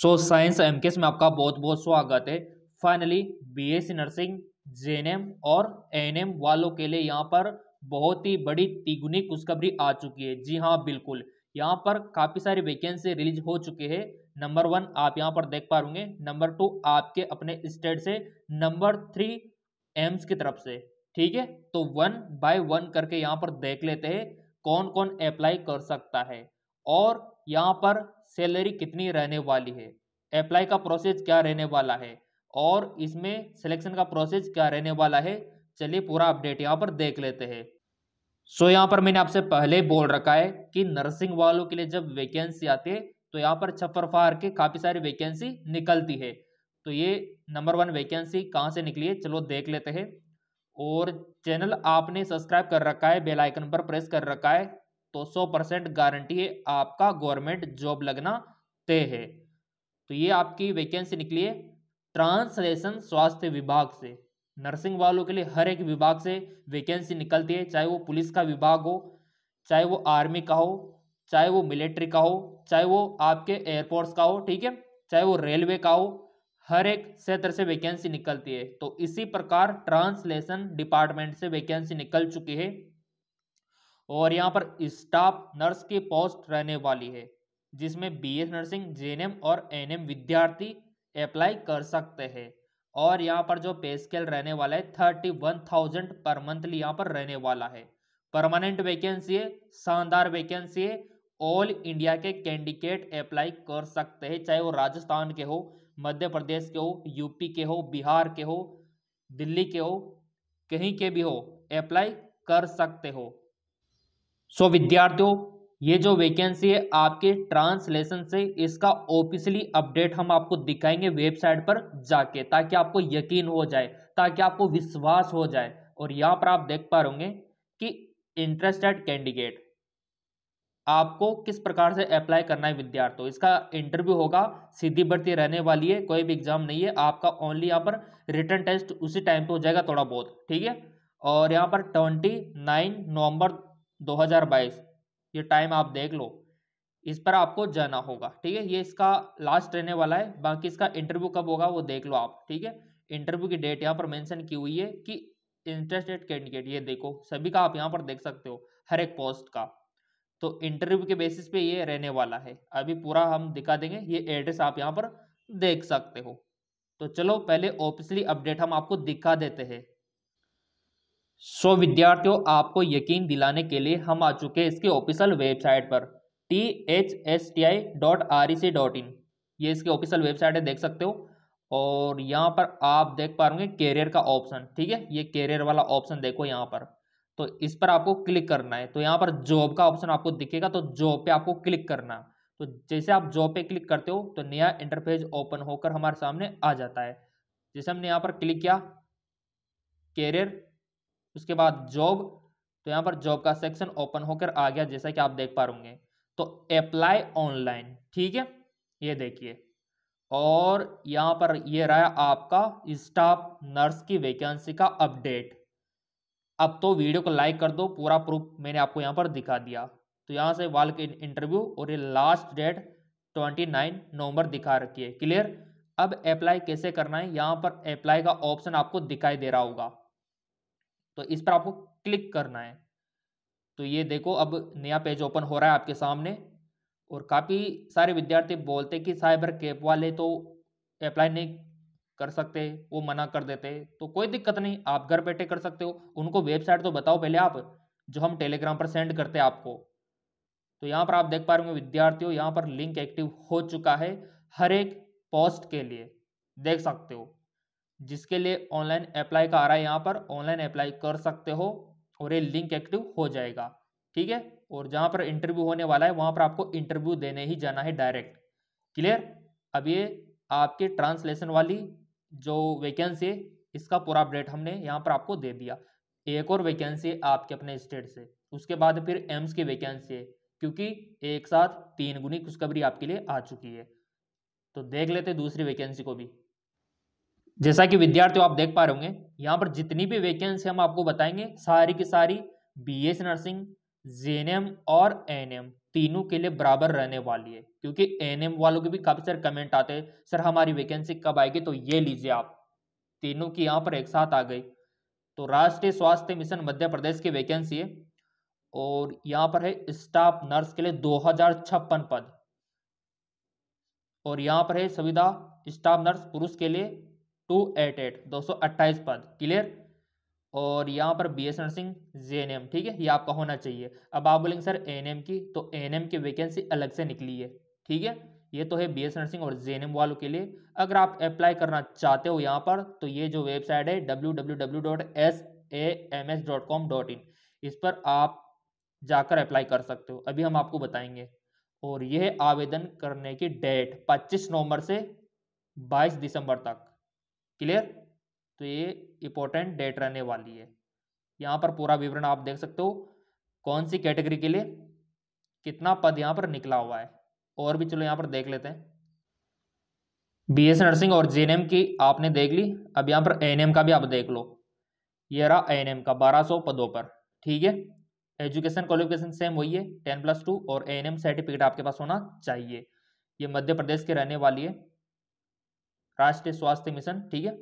so science M के में आपका बहुत बहुत स्वागत है फाइनली बीएससी नर्सिंग जेएनएम और एएनएम वालों के लिए यहाँ पर बहुत ही बड़ी तिगुनी खुशखबरी आ चुकी है जी हाँ बिल्कुल यहाँ पर काफ़ी सारी वैकेंसी रिलीज हो चुके है नंबर वन आप यहाँ पर देख पा रूंगे नंबर टू आपके अपने स्टेट से नंबर थ्री एम्स की तरफ से ठीक है तो वन बाय वन करके यहाँ पर देख लेते हैं कौन कौन अप्लाई कर सकता है और यहाँ पर सैलरी कितनी रहने वाली है अप्लाई का प्रोसेस क्या रहने वाला है और इसमें सिलेक्शन का प्रोसेस क्या रहने वाला है चलिए पूरा अपडेट यहाँ पर देख लेते हैं सो so, यहाँ पर मैंने आपसे पहले बोल रखा है कि नर्सिंग वालों के लिए जब वैकेंसी आती है तो यहाँ पर छप्पर फार के काफ़ी सारी वैकेंसी निकलती है तो ये नंबर वन वैकेंसी कहाँ से निकली है चलो देख लेते हैं और चैनल आपने सब्सक्राइब कर रखा है बेल आइकन पर प्रेस कर रखा है तो सौ परसेंट गारंटी है आपका गवर्नमेंट जॉब लगना तय है तो ये आपकी वैकेंसी निकली है ट्रांसलेशन स्वास्थ्य विभाग से नर्सिंग वालों के लिए हर एक विभाग से वैकेंसी निकलती है चाहे वो पुलिस का विभाग हो चाहे वो आर्मी का हो चाहे वो मिलिट्री का हो चाहे वो आपके एयरफोर्स का हो ठीक है चाहे वो रेलवे का हो हर एक क्षेत्र से वैकेंसी निकलती है तो इसी प्रकार ट्रांसलेशन डिपार्टमेंट से वैकेंसी निकल चुकी है और यहाँ पर स्टाफ नर्स की पोस्ट रहने वाली है जिसमें बीएस नर्सिंग जेएनएम और एनएम विद्यार्थी अप्लाई कर सकते हैं और यहाँ पर जो पे स्केल रहने वाला है थर्टी वन थाउजेंड पर मंथली यहाँ पर रहने वाला है परमानेंट वैकेंसी है शानदार वैकेंसी है ऑल इंडिया के कैंडिडेट अप्लाई कर सकते हैं चाहे वो राजस्थान के हो मध्य प्रदेश के हो यूपी के हो बिहार के हो दिल्ली के हो कहीं के भी हो अप्लाई कर सकते हो सो विद्यार्थियों ये जो वैकेंसी है आपके ट्रांसलेशन से इसका ऑफिशियली अपडेट हम आपको दिखाएंगे वेबसाइट पर जाके ताकि आपको यकीन हो जाए ताकि आपको विश्वास हो जाए और यहाँ पर आप देख पा रहे कि इंटरेस्टेड कैंडिडेट आपको किस प्रकार से अप्लाई करना है विद्यार्थियों इसका इंटरव्यू होगा सीधी भर्ती रहने वाली है कोई भी एग्जाम नहीं है आपका ओनली यहाँ पर रिटर्न टेस्ट उसी टाइम पे हो जाएगा थोड़ा बहुत ठीक है और यहाँ पर ट्वेंटी नाइन नवंबर 2022 ये टाइम आप देख लो इस पर आपको जाना होगा ठीक है ये इसका लास्ट रहने वाला है बाकी इसका इंटरव्यू कब होगा वो देख लो आप ठीक है इंटरव्यू की डेट यहाँ पर मेंशन की हुई है कि इंटरेस्टेड कैंडिडेट ये देखो सभी का आप यहाँ पर देख सकते हो हर एक पोस्ट का तो इंटरव्यू के बेसिस पे ये रहने वाला है अभी पूरा हम दिखा देंगे ये एड्रेस आप यहाँ पर देख सकते हो तो चलो पहले ऑफिसली अपडेट हम आपको दिखा देते हैं सो so, विद्यार्थियों आपको यकीन दिलाने के लिए हम आ चुके हैं इसके ऑफिशियल वेबसाइट पर T H S T I dot R E C dot in ये इसके ऑफिशियल वेबसाइट है देख सकते हो और यहाँ पर आप देख पा रहे कैरियर का ऑप्शन ठीक है ये कैरियर वाला ऑप्शन देखो यहाँ पर तो इस पर आपको क्लिक करना है तो यहाँ पर जॉब का ऑप्शन आपको दिखेगा तो जॉब पे आपको क्लिक करना तो जैसे आप जॉब पे क्लिक करते हो तो नया इंटरफेस ओपन होकर हमारे सामने आ जाता है जैसे हमने यहाँ पर क्लिक किया कैरियर उसके बाद जॉब तो यहाँ पर जॉब का सेक्शन ओपन होकर आ गया जैसा कि आप देख पा रूंगे तो अप्लाई ऑनलाइन ठीक है ये देखिए और यहाँ पर ये रहा आपका स्टाफ नर्स की वैकेंसी का अपडेट अब तो वीडियो को लाइक कर दो पूरा प्रूफ मैंने आपको यहाँ पर दिखा दिया तो यहाँ से वाल के इंटरव्यू और ये last date twenty nine November दिखा रखी है क्लियर अब अप्लाई कैसे करना है यहाँ पर अप्लाई का ऑप्शन आपको दिखाई दे रहा होगा तो इस पर आपको क्लिक करना है तो ये देखो अब नया पेज ओपन हो रहा है आपके सामने और काफ़ी सारे विद्यार्थी बोलते कि साइबर कैप वाले तो अप्लाई नहीं कर सकते वो मना कर देते तो कोई दिक्कत नहीं आप घर बैठे कर सकते हो उनको वेबसाइट तो बताओ पहले आप जो हम टेलीग्राम पर सेंड करते हैं आपको तो यहाँ पर आप देख पा रहे हो विद्यार्थियों यहाँ पर लिंक एक्टिव हो चुका है हर एक पोस्ट के लिए देख सकते हो जिसके लिए ऑनलाइन अप्लाई का आ रहा है यहाँ पर ऑनलाइन अप्लाई कर सकते हो और ये लिंक एक्टिव हो जाएगा ठीक है और जहाँ पर इंटरव्यू होने वाला है वहाँ पर आपको इंटरव्यू देने ही जाना है डायरेक्ट क्लियर अब ये आपके ट्रांसलेशन वाली जो वैकेंसी है इसका पूरा अपडेट हमने यहाँ पर आपको दे दिया एक और वैकेंसी है आपके अपने स्टेट से उसके बाद फिर एम्स की वैकेंसी है क्योंकि एक साथ तीन गुनी खुशखबरी आपके लिए आ चुकी है तो देख लेते दूसरी वैकेंसी को भी जैसा कि विद्यार्थियों आप देख पा रहे होंगे यहाँ पर जितनी भी वैकेंसी हम आपको बताएंगे सारी की सारी बीएस नर्सिंग एम और एम तीनों के लिए बराबर रहने वाली है क्योंकि एम वालों के भी काफ़ी सारे कमेंट आते हैं सर हमारी वैकेंसी कब आएगी तो ये लीजिए आप तीनों की यहाँ पर एक साथ आ गई तो राष्ट्रीय स्वास्थ्य मिशन मध्य प्रदेश की वैकेंसी है और यहाँ पर है स्टाफ नर्स के लिए दो पद और यहाँ पर है सुविधा स्टाफ नर्स पुरुष के लिए टू एट एट दो सौ अट्ठाईस पद क्लियर और यहाँ पर B S nursing G N M ठीक है ये आपका होना चाहिए अब आप बोलेंगे सर एन एम की तो एन एम की वैकेंसी अलग से निकली है ठीक है ये तो है बी एस नर्सिंग और जे एन एम वालों के लिए अगर आप अप्लाई करना चाहते हो यहाँ पर तो ये जो वेबसाइट है W W W dot S A M S dot com dot in इस पर आप जाकर अप्लाई कर सकते हो अभी हम आपको बताएंगे और यह आवेदन करने की डेट 25 नवंबर से 22 दिसंबर तक क्लियर तो ये इंपॉर्टेंट डेट रहने वाली है यहाँ पर पूरा विवरण आप देख सकते हो कौन सी कैटेगरी के लिए कितना पद यहाँ पर निकला हुआ है और भी चलो यहाँ पर देख लेते हैं बी एस नर्सिंग और जे की आपने देख ली अब यहाँ पर एन का भी आप देख लो ये रहा एन का 1200 पदों पर ठीक है एजुकेशन क्वालिफिकेशन सेम वही है टेन प्लस टू और एन सर्टिफिकेट आपके पास होना चाहिए ये मध्य प्रदेश की रहने वाली है राष्ट्रीय स्वास्थ्य मिशन ठीक है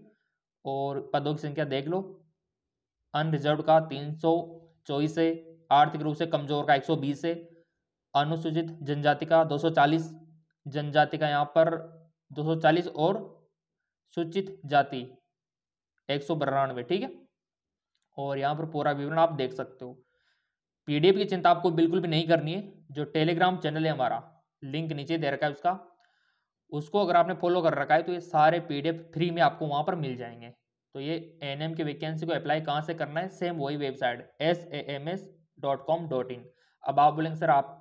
और पदों की संख्या देख लो अनरिजर्व का तीन सौ चौबीस है आर्थिक रूप से कमजोर का एक सौ बीस है अनुसूचित जनजाति का दो सौ चालीस जनजाति का यहाँ पर दो सौ चालीस और सूचित जाति एक सौ बिरानवे ठीक है और यहाँ पर पूरा विवरण आप देख सकते हो पीडीएफ की चिंता आपको बिल्कुल भी नहीं करनी है जो टेलीग्राम चैनल है हमारा लिंक नीचे दे रखा है उसका उसको अगर आपने फॉलो कर रखा है तो ये सारे पीडीएफ फ्री में आपको वहाँ पर मिल जाएंगे तो ये एन के वैकेंसी को अप्लाई कहाँ से करना है सेम वही website S A M S dot com dot in अब आप बोलेंगे सर आप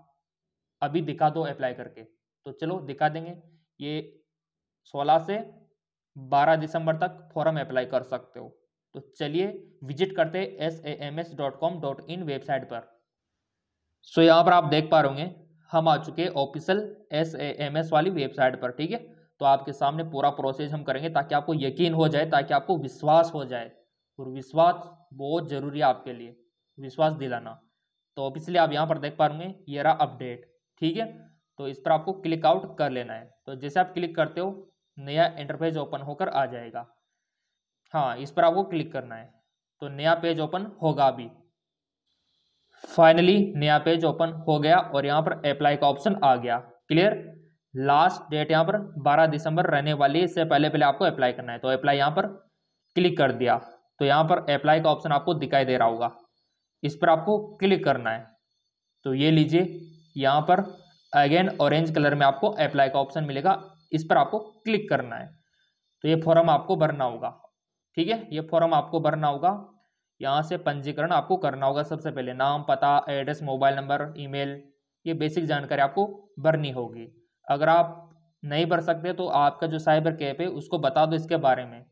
अभी दिखा दो अप्लाई करके तो चलो दिखा देंगे ये 16 से 12 दिसंबर तक फॉर्म अप्लाई कर सकते हो तो चलिए विजिट करते हैं S A M S dot com dot in website पर सो यहाँ पर आप देख पा रहे होंगे हम आ चुके हैं ऑफिसल एस एम एस वाली वेबसाइट पर ठीक है तो आपके सामने पूरा प्रोसेस हम करेंगे ताकि आपको यकीन हो जाए ताकि आपको विश्वास हो जाए और विश्वास बहुत ज़रूरी है आपके लिए विश्वास दिलाना तो ऑफिसली आप यहाँ पर देख रहे ये रहा अपडेट ठीक है तो इस पर आपको क्लिक आउट कर लेना है तो जैसे आप क्लिक करते हो नया इंटरफेस ओपन होकर आ जाएगा हाँ इस पर आपको क्लिक करना है तो नया पेज ओपन होगा अभी फाइनली नया पेज ओपन हो गया और यहाँ पर अप्लाई का ऑप्शन आ गया क्लियर लास्ट डेट यहाँ पर 12 दिसंबर रहने वाली है इससे पहले पहले आपको अप्लाई करना है तो अप्लाई यहाँ पर क्लिक कर दिया तो यहाँ पर अप्लाई का ऑप्शन आपको दिखाई दे रहा होगा इस पर आपको क्लिक करना है तो ये लीजिए यहाँ पर अगेन ऑरेंज कलर में आपको अप्लाई का ऑप्शन मिलेगा इस पर आपको क्लिक करना है तो ये फॉर्म आपको भरना होगा ठीक है ये फॉर्म आपको भरना होगा यहाँ से पंजीकरण आपको करना होगा सबसे पहले नाम पता एड्रेस मोबाइल नंबर ईमेल ये बेसिक जानकारी आपको भरनी होगी अगर आप नहीं भर सकते तो आपका जो साइबर कैप है उसको बता दो इसके बारे में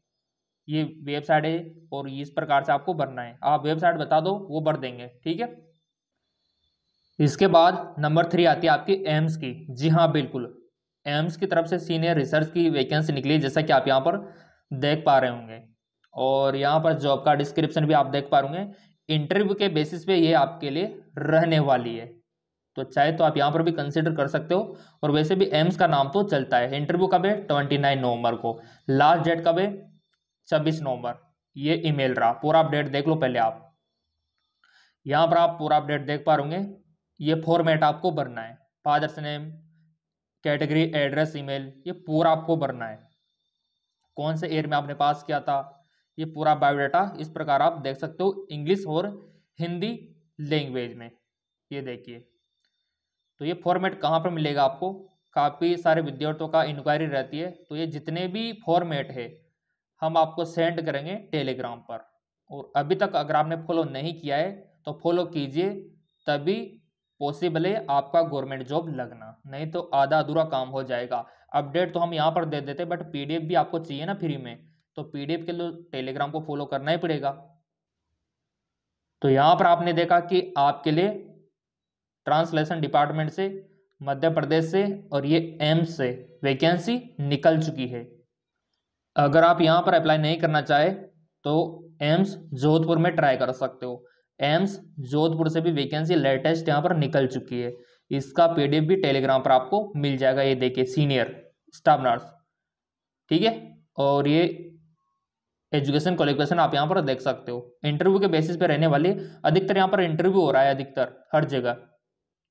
ये वेबसाइट है और इस प्रकार से आपको भरना है आप वेबसाइट बता दो वो भर देंगे ठीक है इसके बाद नंबर थ्री आती है आपकी एम्स की जी हाँ बिल्कुल एम्स की तरफ से सीनियर रिसर्च की वैकेंसी निकली जैसा कि आप यहाँ पर देख पा रहे होंगे और यहाँ पर जॉब का डिस्क्रिप्शन भी आप देख पा रूंगे इंटरव्यू के बेसिस पे ये आपके लिए रहने वाली है तो चाहे तो आप यहाँ पर भी कंसिडर कर सकते हो और वैसे भी एम्स का नाम तो चलता है इंटरव्यू कब है ट्वेंटी नाइन नवंबर को लास्ट डेट कब है छब्बीस नवंबर ये ईमेल रहा पूरा अपडेट देख लो पहले आप यहाँ पर आप पूरा अपडेट देख पा रूंगे ये फॉर्मेट आपको भरना है father's name category address email ये पूरा आपको भरना है कौन से एयर में आपने पास किया था ये पूरा बायोडाटा इस प्रकार आप देख सकते हो इंग्लिश और हिंदी लैंग्वेज में ये देखिए तो ये फॉर्मेट कहाँ पर मिलेगा आपको काफ़ी सारे विद्यार्थियों का इंक्वायरी रहती है तो ये जितने भी फॉर्मेट है हम आपको सेंड करेंगे टेलीग्राम पर और अभी तक अगर आपने फॉलो नहीं किया है तो फॉलो कीजिए तभी पॉसिबल है आपका गवर्नमेंट जॉब लगना नहीं तो आधा अधूरा काम हो जाएगा अपडेट तो हम यहाँ पर दे देते बट पीडीएफ भी आपको चाहिए ना फ्री में तो पीडीएफ के लिए टेलीग्राम को फॉलो करना ही पड़ेगा तो यहां पर आपने देखा कि आपके लिए ट्रांसलेशन डिपार्टमेंट से मध्य प्रदेश से और ये एम्स से वैकेंसी निकल चुकी है अगर आप यहां पर अप्लाई नहीं करना चाहे तो एम्स जोधपुर में ट्राई कर सकते हो एम्स जोधपुर से भी वैकेंसी लेटेस्ट यहां पर निकल चुकी है इसका पीडीएफ भी टेलीग्राम पर आपको मिल जाएगा ये देखिए सीनियर स्टाफ नर्स ठीक है और ये एजुकेशन क्वालिफिकेशन आप यहाँ पर देख सकते हो इंटरव्यू के बेसिस पे रहने वाले अधिकतर यहाँ पर इंटरव्यू हो रहा है अधिकतर हर जगह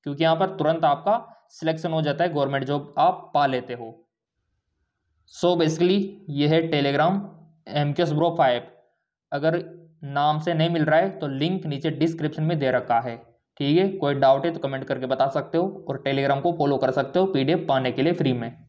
क्योंकि यहाँ पर तुरंत आपका सिलेक्शन हो जाता है गवर्नमेंट जॉब आप पा लेते हो सो so बेसिकली ये है Telegram M K bro five अगर नाम से नहीं मिल रहा है तो लिंक नीचे डिस्क्रिप्शन में दे रखा है ठीक है कोई डाउट है तो कमेंट करके बता सकते हो और टेलीग्राम को फॉलो कर सकते हो पीडीएफ पाने के लिए फ्री में